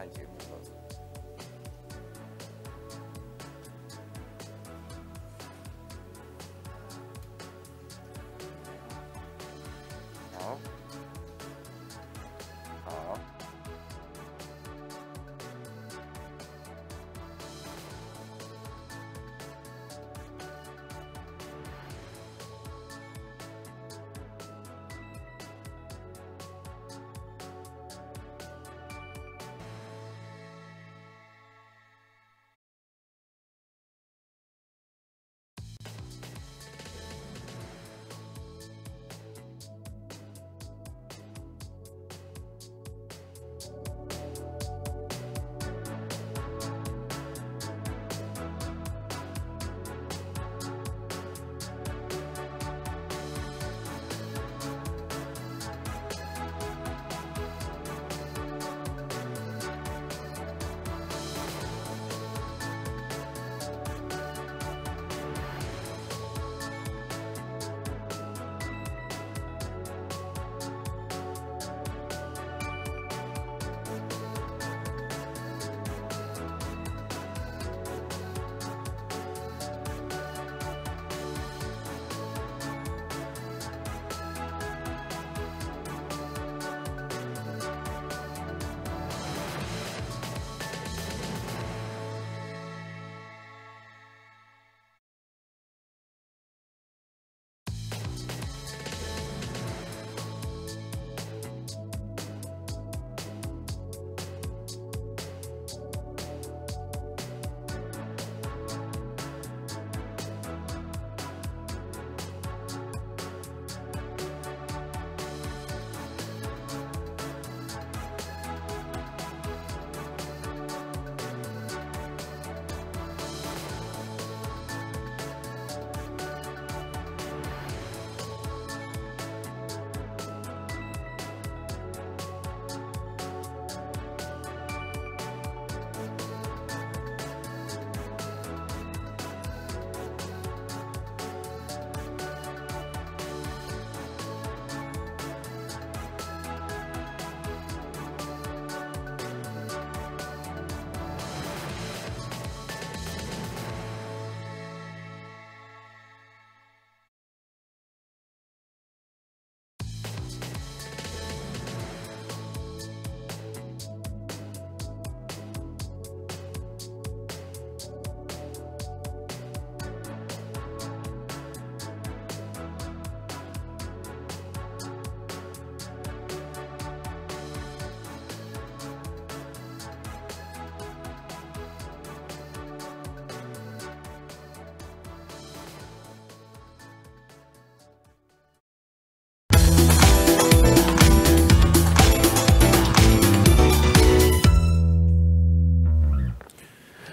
Thank you.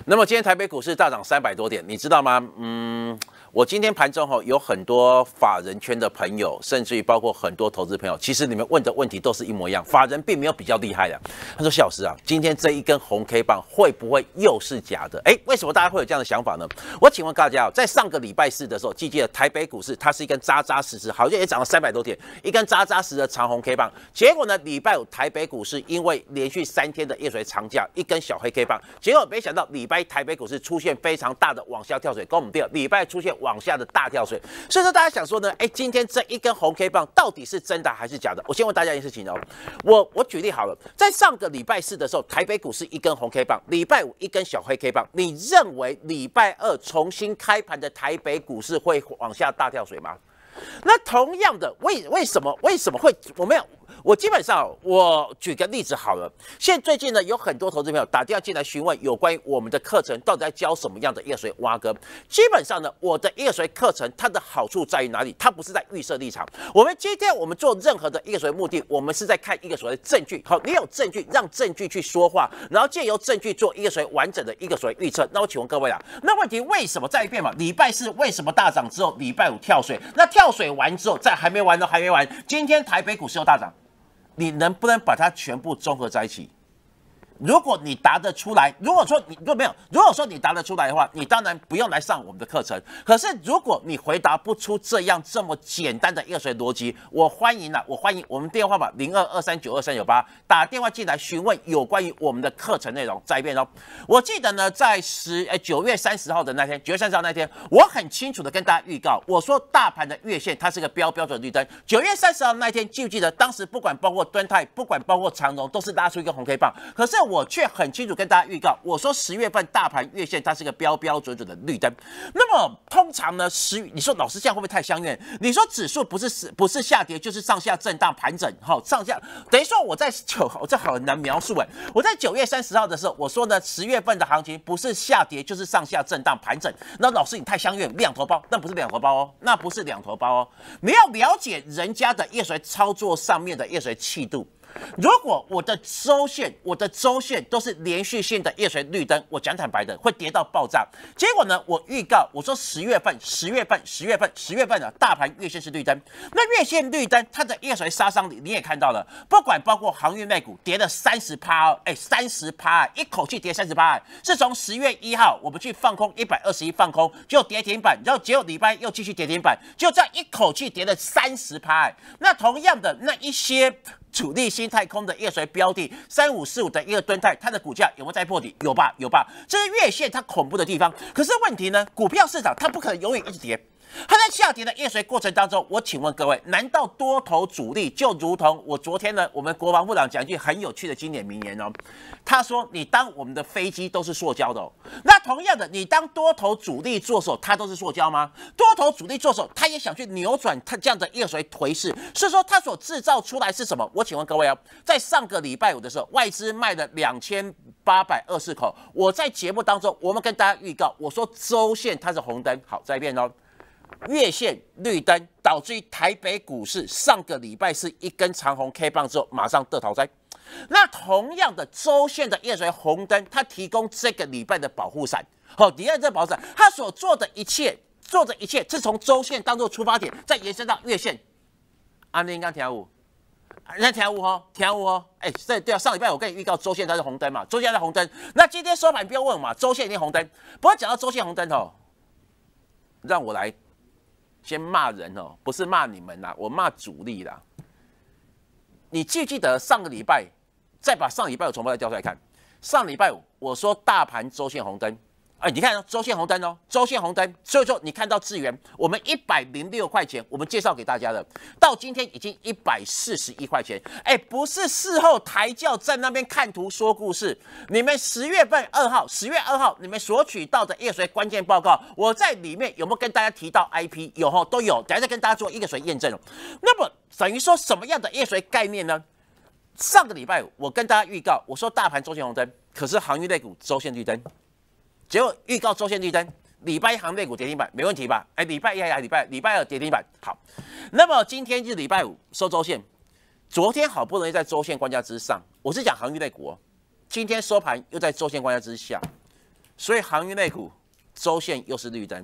那么今天台北股市大涨三百多点，你知道吗？嗯。我今天盘中哈有很多法人圈的朋友，甚至于包括很多投资朋友，其实你们问的问题都是一模一样。法人并没有比较厉害的。他说：“谢老师啊，今天这一根红 K 棒会不会又是假的？”哎，为什么大家会有这样的想法呢？我请问大家在上个礼拜四的时候，记记得台北股市它是一根扎扎实实，好像也涨了三百多点，一根扎扎实的长红 K 棒。结果呢，礼拜五台北股市因为连续三天的夜水长假，一根小黑 K 棒。结果没想到礼拜台北股市出现非常大的往下跳水，跟我们第二礼拜出现。往下的大跳水，所以说大家想说呢，哎，今天这一根红 K 棒到底是真的还是假的？我先问大家一件事情哦，我我举例好了，在上个礼拜四的时候，台北股市一根红 K 棒，礼拜五一根小黑 K 棒，你认为礼拜二重新开盘的台北股市会往下大跳水吗？那同样的，为为什么为什么会我们要？我基本上，我举个例子好了。现在最近呢，有很多投资朋友打电话进来询问有关于我们的课程到底在教什么样的叶随挖根。基本上呢，我的叶随课程它的好处在于哪里？它不是在预设立场。我们今天我们做任何的所随目的，我们是在看所随的证据。好，你有证据，让证据去说话，然后借由证据做一个随完整的一个随预测。那我请问各位啊，那问题为什么再一遍嘛？礼拜四为什么大涨之后，礼拜五跳水？那跳水完之后，在还没完呢，还没完。今天台北股市又大涨。你能不能把它全部综合在一起？如果你答得出来，如果说你如果没有，如果说你答得出来的话，你当然不用来上我们的课程。可是如果你回答不出这样这么简单的数学逻辑，我欢迎啊，我欢迎我们电话吧，零二二三九二三九八打电话进来询问有关于我们的课程内容。再一遍哦，我记得呢，在十呃九月三十号的那天，九月三十号那天，我很清楚的跟大家预告，我说大盘的月线它是个标标准绿灯。九月三十号那天，记不记得当时不管包括端泰，不管包括长荣，都是拉出一个红 K 棒，可是。我却很清楚跟大家预告，我说十月份大盘月线它是一个标标准准的绿灯。那么通常呢十，你说老师这样会不会太相怨？你说指数不是不是下跌就是上下震荡盘整，好，上下等于说我在九，这很难描述哎。我在九月三十号的时候我说呢十月份的行情不是下跌就是上下震荡盘整。那老师你太相怨，两头包那不是两头包哦，那不是两头包哦，你要了解人家的夜水操作上面的夜水气度。如果我的周线、我的周线都是连续性的夜水绿灯，我讲坦白的，会跌到爆炸。结果呢？我预告，我说十月份、十月份、十月份、十月份啊，大盘月线是绿灯。那月线绿灯，它的夜水杀伤力你也看到了，不管包括航运、卖股跌了三十趴，哎，三十趴，一口气跌三十趴，是从十月一号我们去放空一百二十一，放空就跌停板，然后果礼拜又继续跌停板，就这样一口气跌了三十趴。那同样的，那一些。主力新太空的月衰标的三五四五的一个吨态，它的股价有没有在破底？有吧，有吧。这是月线它恐怖的地方。可是问题呢？股票市场它不可能永远一直跌。在下跌的印随过程当中，我请问各位，难道多头主力就如同我昨天呢？我们国防部长讲一句很有趣的经典名言哦，他说：“你当我们的飞机都是塑胶的，那同样的，你当多头主力做手，它都是塑胶吗？多头主力做手，他也想去扭转他这样的印随颓势，所以说他所制造出来是什么？我请问各位哦，在上个礼拜五的时候，外资卖了两千八百二十口。我在节目当中，我们跟大家预告，我说周线它是红灯。好，再一遍哦。月线绿灯导致于台北股市上个礼拜是一根长红 K 棒之后马上得逃灾，那同样的周线的伴水红灯，它提供这个礼拜的保护伞。好，你看这保护伞，它所做的一切，做的一切是从周线当做出发点，再延伸到月线。你林刚跳舞，人跳舞哦，跳舞哦，哎，对对啊，上礼拜我跟你预告周线它是红灯嘛，周线是红灯。那今天收板，你不要问嘛，周线一定红灯。不过讲到周线红灯哦，让我来。先骂人哦，不是骂你们啦，我骂主力啦。你记不记得上个礼拜？再把上礼拜我重播再调出来看。上礼拜五我说大盘周线红灯。哎，你看周线红灯哦，周线红灯，所以说你看到资源，我们一百零六块钱，我们介绍给大家的，到今天已经一百四十一块钱。哎，不是事后台教在那边看图说故事，你们十月份二号，十月二号你们索取到的叶随关键报告，我在里面有没有跟大家提到 IP 有哈？都有，等下再跟大家做一个谁验证哦。那么等于说什么样的叶随概念呢？上个礼拜我跟大家预告，我说大盘周线红灯，可是航运类股周线绿灯。结果预告周线绿灯，礼拜一行内股跌停板没问题吧？哎，礼拜一呀，礼拜礼拜二跌停板好。那么今天是礼拜五收周线，昨天好不容易在周线关家之上，我是讲航玉类股哦。今天收盘又在周线关家之下，所以航玉类股周线又是绿灯。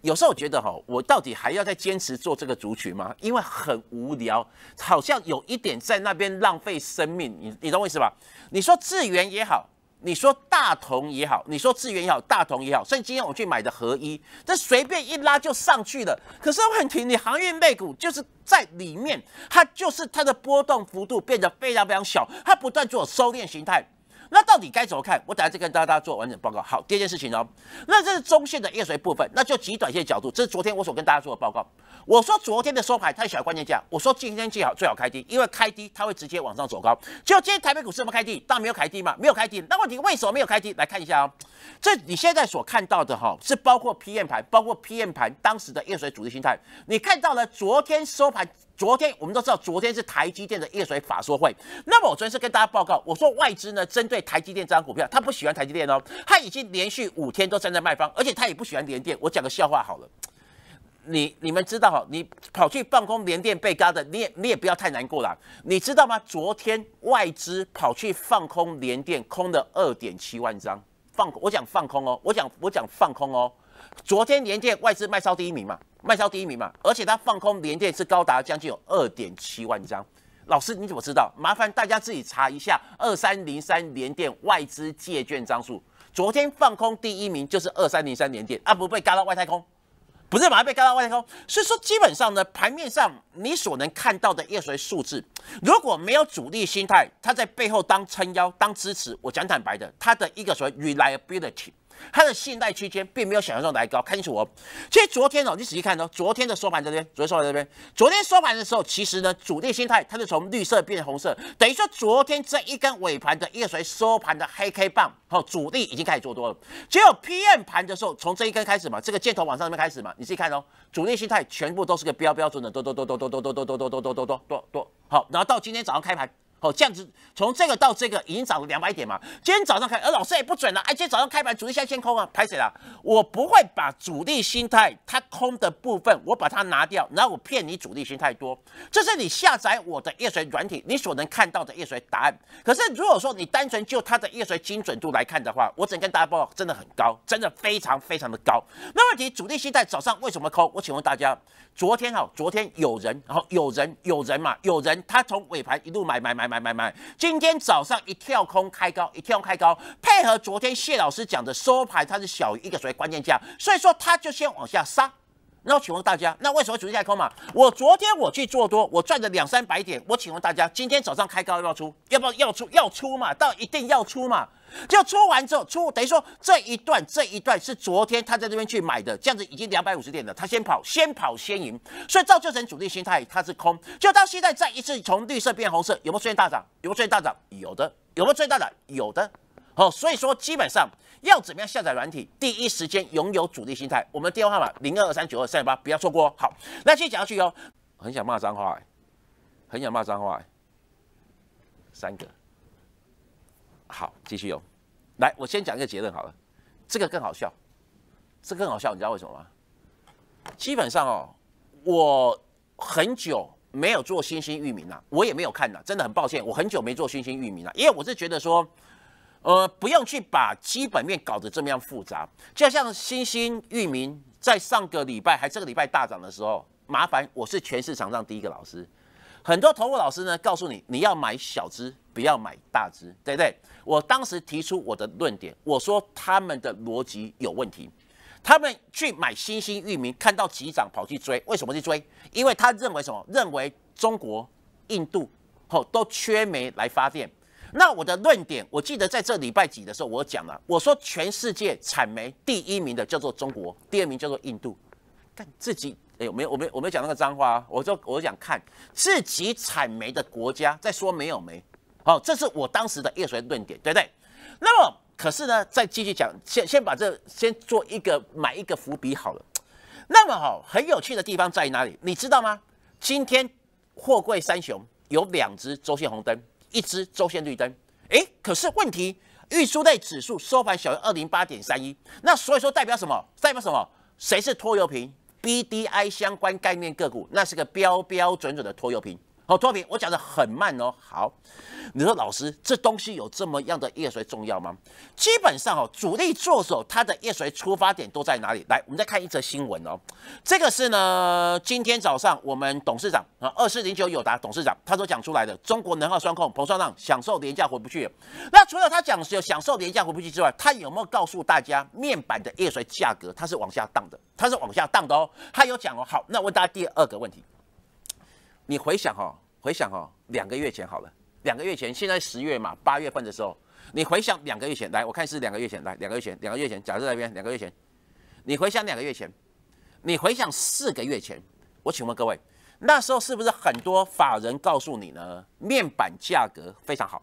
有时候我觉得哈，我到底还要再坚持做这个族群吗？因为很无聊，好像有一点在那边浪费生命。你你懂我意思吧？你说智源也好。你说大同也好，你说资源也好，大同也好，所以今天我去买的合一，这随便一拉就上去了。可是问题，你航运类股就是在里面，它就是它的波动幅度变得非常非常小，它不断做收敛形态。那到底该怎么看？我等下再跟大家做完整报告。好，第二件事情哦，那这是中线的验水部分，那就极短线角度，这是昨天我所跟大家做的报告。我说昨天的收盘太小关键价，我说今天最好最好开低，因为开低它会直接往上走高。就今天台北股市怎么开低？然没有开低嘛，没有开低。那问题为什么没有开低？来看一下哦，这你现在所看到的哈，是包括 PM 盘，包括 PM 盘当时的验水主力心态，你看到了昨天收盘。昨天我们都知道，昨天是台积电的夜水法说会。那么我昨天是跟大家报告，我说外资呢针对台积电这张股票，他不喜欢台积电哦，他已经连续五天都站在卖方，而且他也不喜欢联电。我讲个笑话好了，你你们知道哈，你跑去放空联电被嘎的，你也你也不要太难过啦。你知道吗？昨天外资跑去放空联电，空了二点七万张，放我讲放空哦，我讲我讲放空哦。昨天联电外资卖超第一名嘛。卖超第一名嘛，而且它放空连电是高达将近有二点七万张。老师，你怎么知道？麻烦大家自己查一下二三零三连电外资借券张数，昨天放空第一名就是二三零三连电啊，不被嘎到外太空，不是马上被嘎到外太空。所以说，基本上呢，盘面上你所能看到的叶谁数字，如果没有主力心态，他在背后当撑腰当支持，我讲坦白的，他的一个谓 reliability。它的信贷区间并没有想象中来高，看清楚哦。其实昨天哦，你仔细看哦，昨天的收盘这边，昨天收盘这边，昨天收盘的时候，其实呢，主力心态它是从绿色变红色，等于说昨天这一根尾盘的、一个谁收盘的黑 K 棒，哈，主力已经开始做多了。只有 PM 盘的时候，从这一根开始嘛，这个箭头往上面开始嘛，你自己看哦，主力心态全部都是个标标准的多多多多多多多多多多多多多多多好，然后到今天早上开盘。哦，这样子，从这个到这个已经涨了两百点嘛。今天早上开，呃，老师也不准了。哎，今天早上开盘主力先先空啊，排水了。我不会把主力心态它空的部分，我把它拿掉，然后我骗你主力心态多。这是你下载我的叶水软体，你所能看到的叶水答案。可是如果说你单纯就它的叶水精准度来看的话，我整个大报告真的很高，真的非常非常的高。那问题主力心态早上为什么空？我请问大家，昨天哈，昨天有人，然后有人，有人嘛，有人他从尾盘一路买买买。买买买！今天早上一跳空开高，一跳开高，配合昨天谢老师讲的收盘，它是小于一个，所谓关键价，所以说它就先往下杀。那我请问大家，那为什么主力在空嘛？我昨天我去做多，我赚了两三百点。我请问大家，今天早上开高要不要出，要不要要出要出嘛？到一定要出嘛？就出完之后，出等于说这一段这一段是昨天他在这边去买的，这样子已经两百五十点了，他先跑，先跑先赢。所以造就成主力心态，它是空。就到现在再一次从绿色变红色，有没有出现大涨？有没有出现大涨？有的，有没有出现大涨？有的。好，所以说基本上。要怎么样下载软体？第一时间拥有主力心态，我们的电话号码零二二三九二三八，不要错过哦。好，那继续讲下去哦。很想骂脏话，很想骂脏话。三个，好，继续哦。来，我先讲一个结论好了。这个更好笑，这更好笑，你知道为什么吗？基本上哦，我很久没有做新兴域名了，我也没有看了，真的很抱歉，我很久没做新兴域名了，因为我是觉得说。呃，不用去把基本面搞得这么样复杂，就像新兴域名在上个礼拜还这个礼拜大涨的时候，麻烦我是全市场上第一个老师，很多投顾老师呢告诉你你要买小资，不要买大资，对不对？我当时提出我的论点，我说他们的逻辑有问题，他们去买新兴域名，看到急涨跑去追，为什么去追？因为他认为什么？认为中国、印度、吼都缺煤来发电。那我的论点，我记得在这礼拜几的时候，我讲了，我说全世界产煤第一名的叫做中国，第二名叫做印度。看自己，哎，没有，我没，有，我没有讲那个脏话啊。我就，我就讲看自己产煤的国家在说没有煤。好，这是我当时的叶水论点，对不对？那么可是呢，再继续讲，先先把这先做一个买一个伏笔好了。那么好，很有趣的地方在于哪里？你知道吗？今天货柜三雄有两只周线红灯。一支周线绿灯，哎，可是问题，运输类指数收盘小于二零八点三一，那所以说代表什么？代表什么？谁是拖油瓶？B D I 相关概念个股，那是个标标准准的拖油瓶。好托品我讲的很慢哦。好，你说老师，这东西有这么样的液水重要吗？基本上哦，主力做手他的液水出发点都在哪里？来，我们再看一则新闻哦。这个是呢，今天早上我们董事长啊，二四零九友达董事长，他所讲出来的，中国能耗双控，彭双浪享受廉价回不去。那除了他讲只有享受廉价回不去之外，他有没有告诉大家面板的液水价格它是往下荡的？它是往下荡的哦。他有讲哦。好，那问大家第二个问题，你回想哈。回想哦，两个月前好了。两个月前，现在十月嘛，八月份的时候，你回想两个月前来，我看是两个月前来，两个月前，两个月前，假设那边两个月前，你回想两个月前，你回想四个月前，我请问各位，那时候是不是很多法人告诉你呢？面板价格非常好，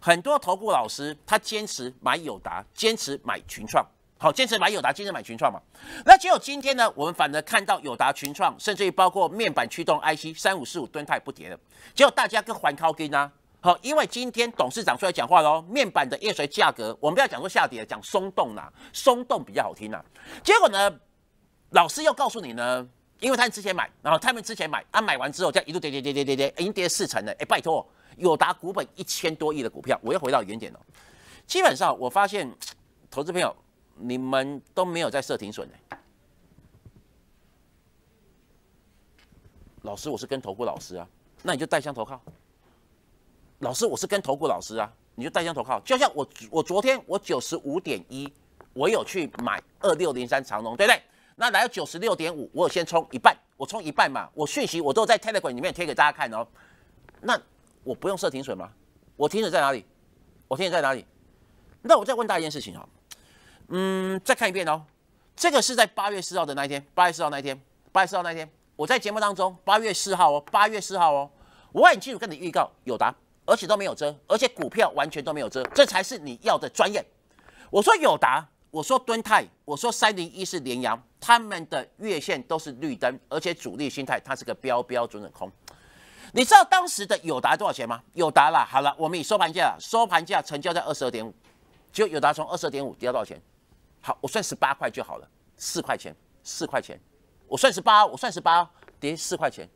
很多投顾老师他坚持买友达，坚持买群创。好，坚持买友达，坚持买群创嘛？那只果今天呢？我们反而看到友达、群创，甚至于包括面板驱动 IC 三五四五吨态不跌了。只果大家跟环高跟啊，好，因为今天董事长出来讲话喽，面板的液水价格，我们要讲说下跌，讲松动呐，松动比较好听呐。结果呢，老师又告诉你呢，因为他之前买，然后他们之前买，他买完之后，样一路跌跌跌跌跌跌，已经跌四成了。哎，拜托，友达股本一千多亿的股票，我又回到原点了。基本上我发现，投资朋友。你们都没有在设停损呢，老师，我是跟投顾老师啊，那你就带箱投靠。老师，我是跟投顾老师啊，你就带箱投靠。就像我，我昨天我九十五点一，我有去买二六零三长龙，对不对？那来九十六点五，我先冲一半，我冲一半嘛，我讯息我都在 Telegram 里面贴给大家看哦。那我不用设停损吗？我停损在哪里？我停损在哪里？那我再问大家一件事情啊。嗯，再看一遍哦。这个是在八月四号的那一天，八月四号那一天，八月四号那一天，我在节目当中，八月四号哦，八月四号哦，我很清楚跟你预告，有达，而且都没有遮，而且股票完全都没有遮，这才是你要的专业。我说有达，我说敦泰，我说三零一是连阳，他们的月线都是绿灯，而且主力心态它是个标标准准空。你知道当时的友达多少钱吗？友达啦，好了，我们以收盘价，收盘价成交在二十二点五，就友达从二十二点五跌到多少钱？好，我算十八块就好了，四块钱，四块钱，我算十八，我算十八，跌四块钱。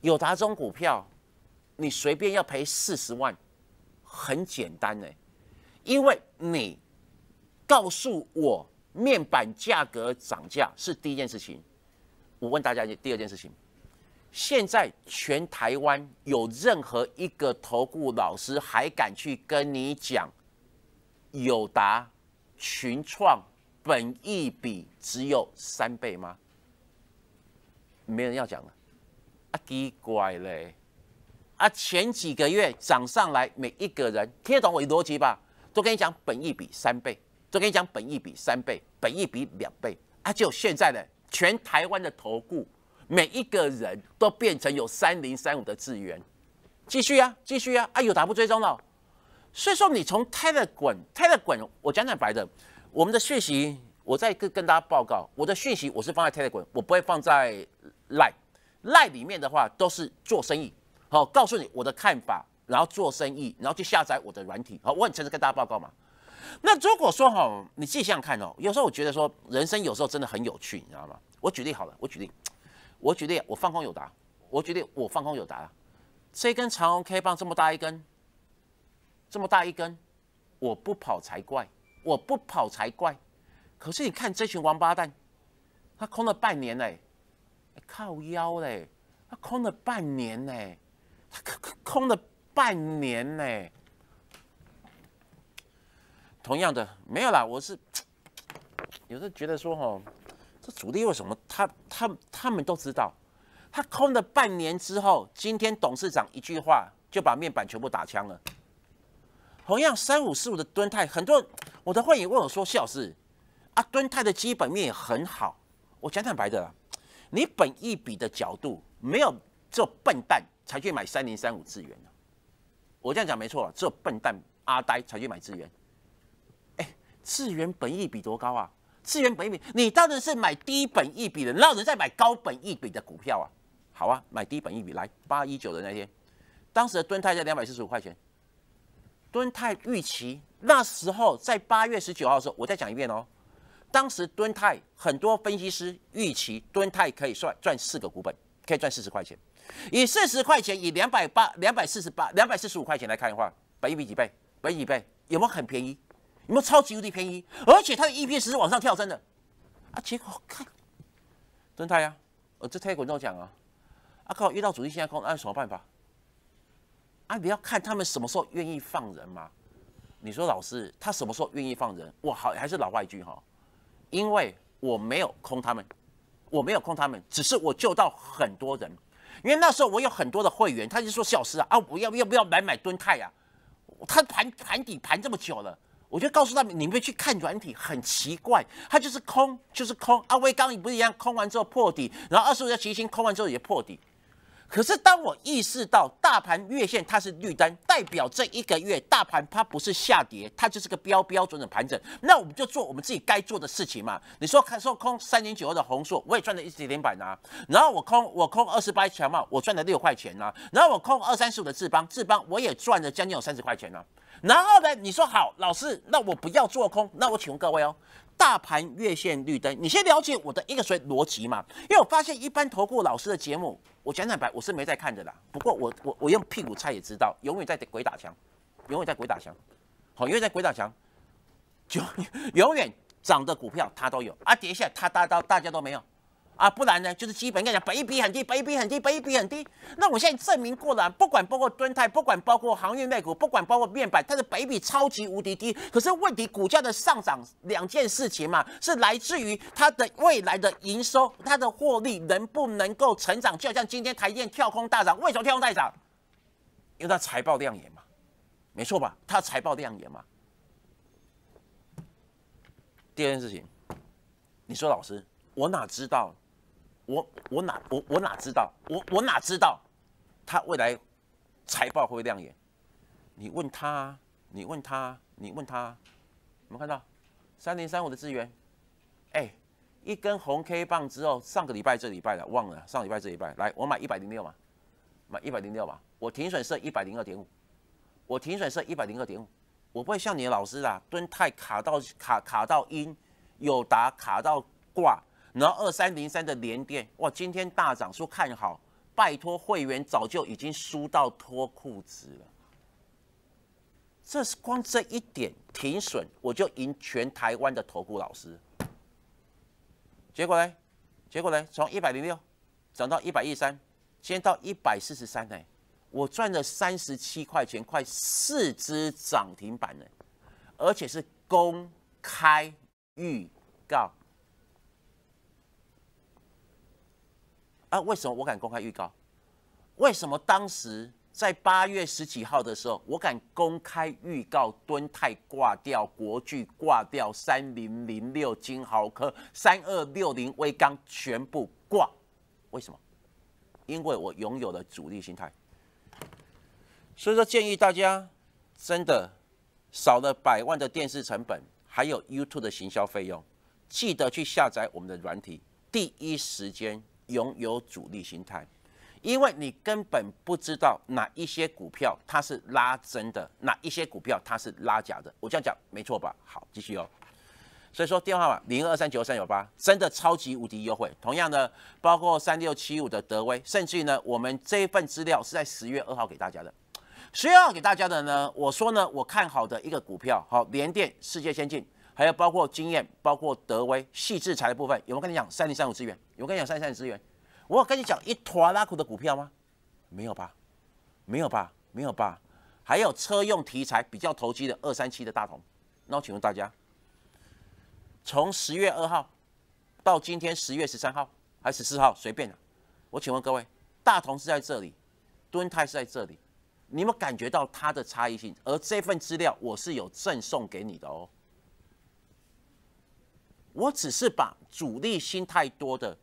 友达中股票，你随便要赔四十万，很简单哎，因为你告诉我面板价格涨价是第一件事情，我问大家第二件事情，现在全台湾有任何一个投顾老师还敢去跟你讲友达？群创本一笔只有三倍吗？没人要讲了啊，奇怪嘞！啊，前几个月涨上来，每一个人听得懂我逻辑吧？都跟你讲本一笔三倍，都跟你讲本一笔三倍，本一笔两倍啊！就现在的全台湾的投顾，每一个人都变成有三零三五的资源，继续啊，继续啊！啊，有打不追踪了。所以说，你从 Telegram、Telegram，我讲讲白的，我们的讯息，我再跟跟大家报告，我的讯息我是放在 Telegram，我不会放在 Line，Line 里面的话都是做生意。好，告诉你我的看法，然后做生意，然后去下载我的软体。好，我很诚实跟大家报告嘛。那如果说哈，你想想看哦，有时候我觉得说，人生有时候真的很有趣，你知道吗？我举例好了，我举例，我举例，我放空有达，我举例，我放空有达，这根长虹 K 棒这么大一根。这么大一根，我不跑才怪！我不跑才怪。可是你看这群王八蛋，他空了半年嘞，靠腰嘞，他空了半年嘞，他空空了半年嘞。同样的，没有啦。我是有时候觉得说，哈，这主力为什么他他他们都知道？他空了半年之后，今天董事长一句话就把面板全部打枪了。同样三五四五的蹲态，很多我的会员问我说：“笑死，啊，蹲态的基本面也很好。”我讲坦白的，你本一笔的角度，没有有笨蛋才去买三零三五资源的。我这样讲没错，只有笨蛋阿呆才去买资源。哎，资源本一笔多高啊？资源本一笔，你当然是买低本一笔的，让人在买高本一笔的股票啊。好啊，买低本一笔，来八一九的那天，当时的蹲态在两百四十五块钱。敦泰预期那时候在八月十九号的时候，我再讲一遍哦。当时敦泰很多分析师预期敦泰可以赚赚四个股本，可以赚四十块钱。以四十块钱，以两百八、两百四十八、两百四十五块钱来看的话，本一比几倍？本几倍？有没有很便宜？有没有超级无敌便宜？而且它的 E P s 是往上跳升的啊！结果看敦泰啊，我这太夸张讲啊！啊靠，遇到主力现在空，那有什么办法？啊，你要看他们什么时候愿意放人吗？你说老师他什么时候愿意放人？我好还是老外一句哈，因为我没有空他们，我没有空他们，只是我救到很多人。因为那时候我有很多的会员，他就说小师啊啊，我要要不要买买蹲泰啊？他盘盘底盘这么久了，我就告诉他们，你们去看软体很奇怪，他就是空就是空。阿威刚你不是一样空完之后破底，然后二十五家急星空完之后也破底。可是，当我意识到大盘月线它是绿灯，代表这一个月大盘它不是下跌，它就是个标标准的盘整。那我们就做我们自己该做的事情嘛。你说看，说空三年九二的红硕，我也赚了一点点板呐。然后我空我空二十八强嘛，我赚了六块钱呐。然后我空二三十五的智邦，智邦我也赚了将近有三十块钱呐。然后呢，你说好老师，那我不要做空，那我请问各位哦。大盘月线绿灯，你先了解我的一个什逻辑嘛？因为我发现一般投顾老师的节目，我讲坦白，我是没在看的啦。不过我我我用屁股猜也知道，永远在鬼打墙，永远在鬼打墙。好，永远在鬼打墙，就永远涨的股票他都有，啊跌一下他大都大家都没有。啊，不然呢，就是基本跟你讲，北比很低，北比很低，北比很低。那我现在证明过了，不管包括墩泰，不管包括航运类股，不管包括面板，它的北比超级无敌低。可是问题，股价的上涨两件事情嘛，是来自于它的未来的营收，它的获利能不能够成长？就像今天台电跳空大涨，为什么跳空大涨？因为它财报亮眼嘛，没错吧？它财报亮眼嘛。第二件事情，你说老师，我哪知道？我我哪我我哪知道我我哪知道，他未来财报会亮眼？你问他，你问他，你问他，我们看到三零三五的资源，哎，一根红 K 棒之后，上个礼拜这礼拜的忘了上礼拜这礼拜，来我买一百零六嘛，买一百零六吧，我停损设一百零二点五，我停损设一百零二点五，我不会像你老师啦，蹲太卡到卡卡到阴，有达卡到挂。然后二三零三的连电，哇，今天大涨，说看好，拜托会员早就已经输到脱裤子了。这是光这一点停损，我就赢全台湾的投顾老师。结果呢？结果呢？从一百零六涨到一百一三，现在到一百四十三呢，我赚了三十七块钱，快四只涨停板了，而且是公开预告。啊，为什么我敢公开预告？为什么当时在八月十几号的时候，我敢公开预告？敦泰挂掉，国巨挂掉，三零零六金豪科，三二六零威刚全部挂，为什么？因为我拥有了主力心态。所以说，建议大家真的少了百万的电视成本，还有 YouTube 的行销费用，记得去下载我们的软体，第一时间。拥有主力心态，因为你根本不知道哪一些股票它是拉真的，哪一些股票它是拉假的。我这样讲没错吧？好，继续哦。所以说电话号码零二三九三九八真的超级无敌优惠。同样呢，包括三六七五的德威，甚至呢，我们这一份资料是在十月二号给大家的。十月二号给大家的呢，我说呢，我看好的一个股票，好联电、世界先进，还有包括经验、包括德威、细制材的部分，有没有跟你讲三零三五资源？我跟你讲，三三资源，我跟你讲一坨拉库的股票吗？没有吧，没有吧，没有吧。还有车用题材比较投机的二三七的大同，那我请问大家，从十月二号到今天十月十三号，还十四号，随便了。我请问各位，大同是在这里，敦泰是在这里，你有感觉到它的差异性？而这份资料我是有赠送给你的哦，我只是把主力心太多的。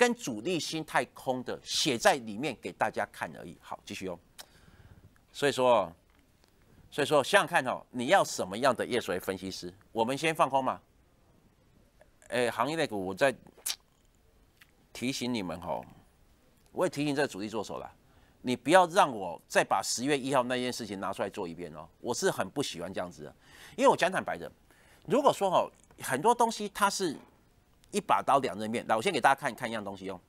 跟主力心态空的写在里面给大家看而已。好，继续哦。所以说，所以说想想看哦，你要什么样的业所分析师？我们先放空嘛。哎，行业内股，我在提醒你们哦。我也提醒这主力做手了，你不要让我再把十月一号那件事情拿出来做一遍哦。我是很不喜欢这样子，的，因为我讲坦白的，如果说哦，很多东西它是。一把刀两刃面，那我先给大家看看一样东西哦。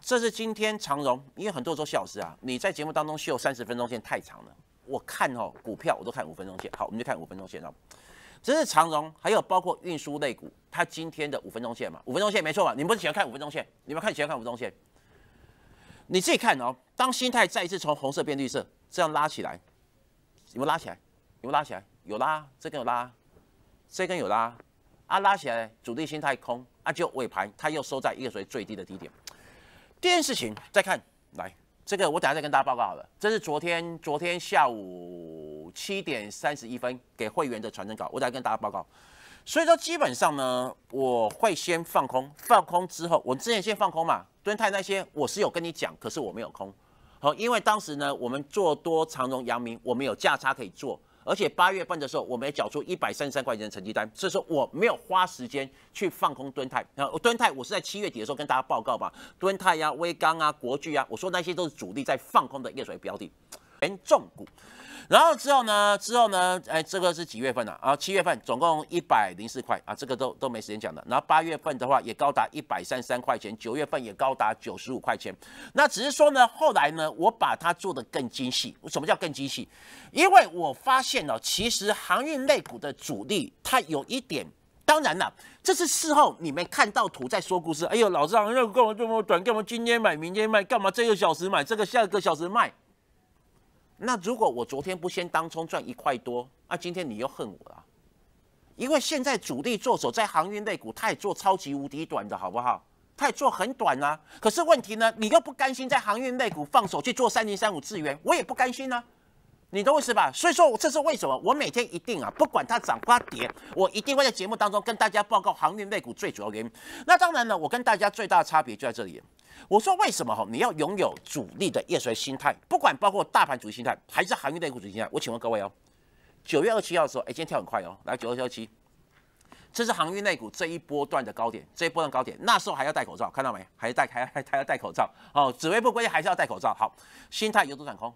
这是今天长荣，因为很多做小时啊，你在节目当中秀三十分钟线太长了，我看哦股票我都看五分钟线。好，我们就看五分钟线哦。这是长荣，还有包括运输类股，它今天的五分钟线嘛？五分钟线没错嘛？你们不是喜欢看五分钟线？你们看喜欢看五分钟线？你自己看哦。当心态再一次从红色变绿色，这样拉起来，你们拉起来？你们拉起来？有拉？这根有拉？这根有拉？啊，拉起来，主力心态空，啊，就尾盘它又收在一个所谓最低的低点。件事情再看，来，这个我等下再跟大家报告好了。这是昨天昨天下午七点三十一分给会员的传真稿，我等下跟大家报告。所以说基本上呢，我会先放空，放空之后，我之前先放空嘛，蹲太那些我是有跟你讲，可是我没有空。好，因为当时呢，我们做多长荣、阳明，我们有价差可以做。而且八月份的时候，我们也缴出一百三十三块钱的成绩单，所以说我没有花时间去放空蹲泰啊，蹲泰我是在七月底的时候跟大家报告吧，蹲泰啊、威刚啊、国巨啊，我说那些都是主力在放空的业水标的，权重股。然后之后呢？之后呢？哎，这个是几月份啊？啊？七月份，总共一百零四块啊，这个都都没时间讲的。然后八月份的话，也高达一百三十三块钱，九月份也高达九十五块钱。那只是说呢，后来呢，我把它做得更精细。什么叫更精细？因为我发现了，其实航运类股的主力它有一点，当然了，这是事后你们看到图在说故事。哎呦，老张又干嘛这么短？干嘛今天买，明天卖？干嘛这个小时买，这个下个小时卖？那如果我昨天不先当冲赚一块多，啊，今天你又恨我了，因为现在主力做手在航运类股，他也做超级无敌短的，好不好？他也做很短啊。可是问题呢，你又不甘心在航运类股放手去做三零三五资源，我也不甘心啊。你懂我意思吧？所以说这是为什么，我每天一定啊，不管它涨或跌，我一定会在节目当中跟大家报告航运类股最主要原因。那当然了，我跟大家最大的差别就在这里。我说为什么哈？你要拥有主力的夜衰心态，不管包括大盘主力心态，还是航业内股主力心态。我请问各位哦，九月二七号的时候，哎，今天跳很快哦，来九二幺七，这是航运内股这一波段的高点，这一波段高点，那时候还要戴口罩，看到没？还要戴，还还还要戴口罩哦，紫微不估计还是要戴口罩。好，心态由多转空，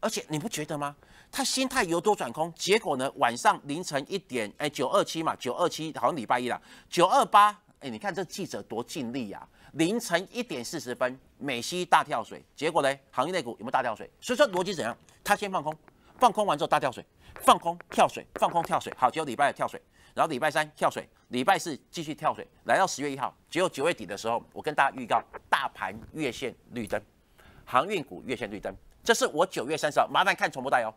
而且你不觉得吗？他心态由多转空，结果呢？晚上凌晨一点，哎，九二七嘛，九二七好像礼拜一啦，九二八，哎，你看这记者多尽力呀。凌晨一点四十分，美西大跳水，结果呢？航运内股有没有大跳水？所以说逻辑怎样？他先放空，放空完之后大跳水，放空跳水，放空跳水，好，只有礼拜二跳水，然后礼拜三跳水，礼拜四继续跳水，来到十月一号，只有九月底的时候，我跟大家预告大盘月线绿灯，航运股月线绿灯，这是我九月三十号麻烦看重播带哦。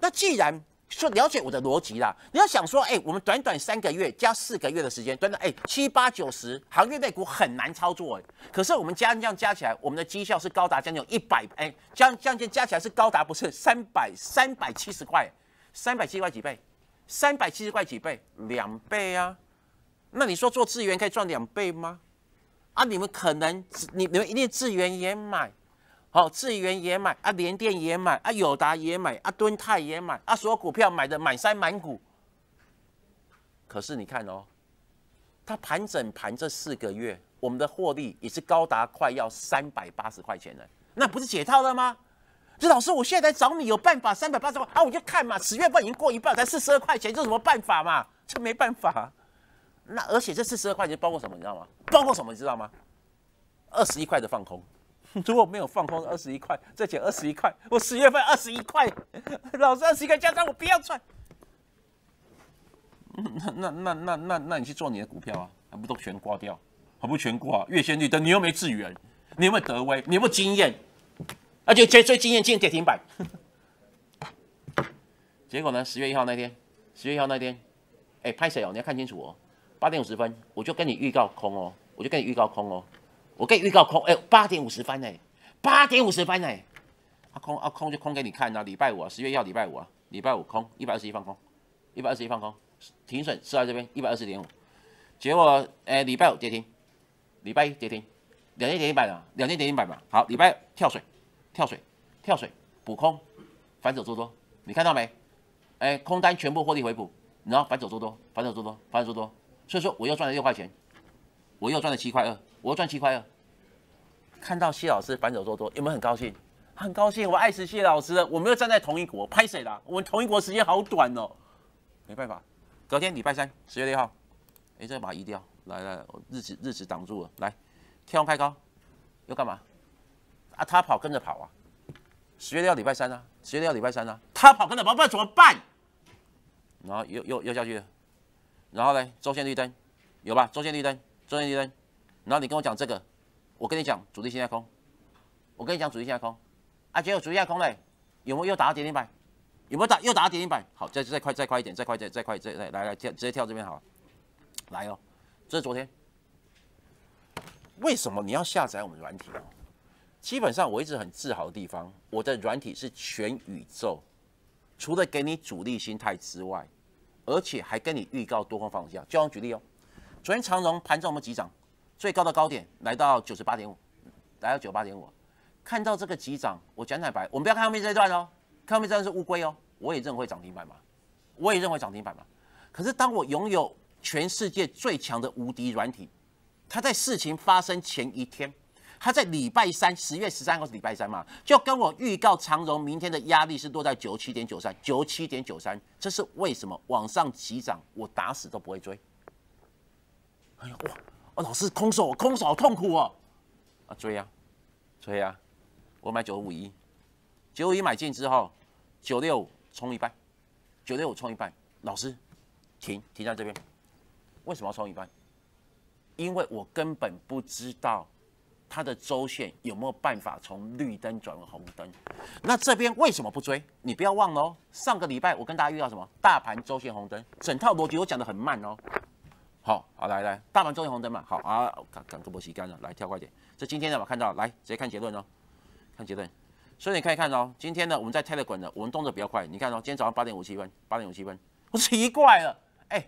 那既然说了解我的逻辑啦，你要想说，哎，我们短短三个月加四个月的时间，短短哎七八九十行业内股很难操作哎，可是我们加这样加起来，我们的绩效是高达将近有一百哎，将将近加起来是高达不是三百三百七十块，三百七十块几倍，三百七十块几倍，两倍啊，那你说做资源可以赚两倍吗？啊，你们可能你你们一定资源也买。好，智源也买啊，联电也买啊，友达也买啊，敦泰也买啊，所有股票买的满山满谷。可是你看哦，他盘整盘这四个月，我们的获利也是高达快要三百八十块钱了，那不是解套了吗？这老师，我现在找你有办法，三百八十块啊，我就看嘛，十月份已经过一半，才四十二块钱，这什么办法嘛？这没办法。那而且这四十二块钱包括什么？你知道吗？包括什么？你知道吗？二十一块的放空。如果没有放空二十一块，再减二十一块，我十月份二十一块，老是二十一块，加仓我不要赚。那那那那那，那你去做你的股票啊，还不都全挂掉？还不全挂？月线绿灯，你又没资源，你有没有德威？你有没有经验？而且最最经验进跌停板，结果呢？十月一号那天，十月一号那天，哎，拍谁哦？你要看清楚哦。八点五十分，我就跟你预告空哦，我就跟你预告空哦。我给你预告空，哎，八点五十分，哎，八点五十分，哎，啊空，啊空就空给你看啊。礼拜五，啊，十月要礼拜五啊，礼拜五空，一百二十一放空，一百二十一放空，停损四在这边，一百二十点五，结果，哎，礼拜五跌停，礼拜一跌停，两天跌停板啊，两天跌停板嘛，好，礼拜跳水，跳水，跳水，补空，反手做多，你看到没？哎，空单全部获利回补，然后反手做多，反手做多，反手做多，所以说我又赚了六块钱，我又赚了七块二。我赚七块二，看到谢老师反手做多，有没有很高兴？很高兴，我爱死谢老师了。我们又站在同一国，拍谁啦？我们同一国时间好短哦，没办法。隔天礼拜三，十月六号，哎，这把它移掉。来来，日子日子挡住了。来，空开高，要干嘛？啊，他跑跟着跑啊！十月六号礼拜三啊，十月六号礼拜三啊，他跑跟着跑，不然怎么办？然后又又又下去了，然后呢？周线绿灯有吧？周线绿灯，周线绿灯。然后你跟我讲这个，我跟你讲主力现在空，我跟你讲主力现在空，啊，结果主力在空嘞，有没有又打到跌停板？有没有打又打到跌停板？好，再再快再快一点，再快再再快再来来来跳直接跳这边好了，来哦，这是昨天。为什么你要下载我们软体哦？基本上我一直很自豪的地方，我的软体是全宇宙，除了给你主力心态之外，而且还跟你预告多空方向。就用举例哦，昨天长荣盘中我们几涨？最高的高点来到九十八点五，来到九八点五，看到这个急涨，我讲坦白，我们不要看后面这一段哦，看后面这段是乌龟哦。我也认为涨停板嘛，我也认为涨停板嘛。可是当我拥有全世界最强的无敌软体，它在事情发生前一天，它在礼拜三十月十三号是礼拜三嘛，就跟我预告长荣明天的压力是落在九七点九三，九七点九三，这是为什么？往上急涨，我打死都不会追。哎呀，哇！哦，老师，空手空手痛苦哦，啊追啊，追啊，我买九五一，九五一买进之后，九六五冲一半，九六五冲一半，老师，停停在这边，为什么要冲一半？因为我根本不知道它的周线有没有办法从绿灯转为红灯，那这边为什么不追？你不要忘了哦，上个礼拜我跟大家遇到什么？大盘周线红灯，整套逻辑我讲的很慢哦。好好来来，大盘终于红灯嘛，好啊，赶赶个波洗干了，来跳快点。这今天的我看到，来直接看结论哦，看结论。所以你可以看哦，今天呢我们在泰勒滚的，我们动作比较快。你看哦，今天早上八点五七分，八点五七分，我奇怪了，哎，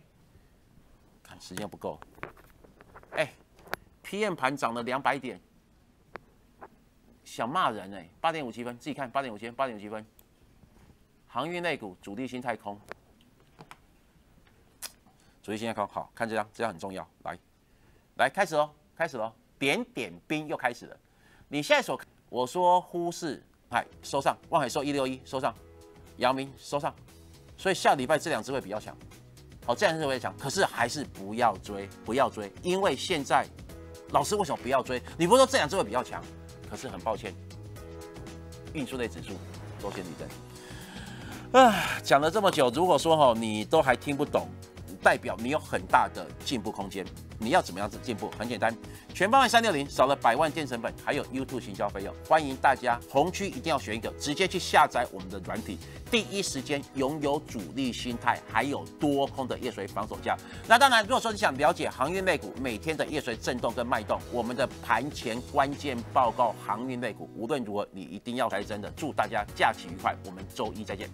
看时间不够，哎，PM 盘涨了两百点，想骂人哎，八点五七分，自己看八点五七，八点五七分，航运那股主力心太空。所以现在看，好看这张，这张很重要。来，来，开始喽，开始喽，点点兵又开始了。你现在所我说忽视，哎，收上，望海收一六一，收上，姚明收上。所以下礼拜这两只会比较强，好，这两只会强，可是还是不要追，不要追，因为现在，老师为什么不要追？你不是说这两只会比较强，可是很抱歉，运输类指数多谢你的。啊，讲了这么久，如果说哈，你都还听不懂。代表你有很大的进步空间，你要怎么样子进步？很简单，全方案三六零少了百万件成本，还有 y o U t u b e 行销费用。欢迎大家，红区一定要选一个，直接去下载我们的软体，第一时间拥有主力心态，还有多空的夜水防守价。那当然，如果说你想了解航运类股每天的夜水震动跟脉动，我们的盘前关键报告航运类股，无论如何你一定要来。真的，祝大家假期愉快，我们周一再见。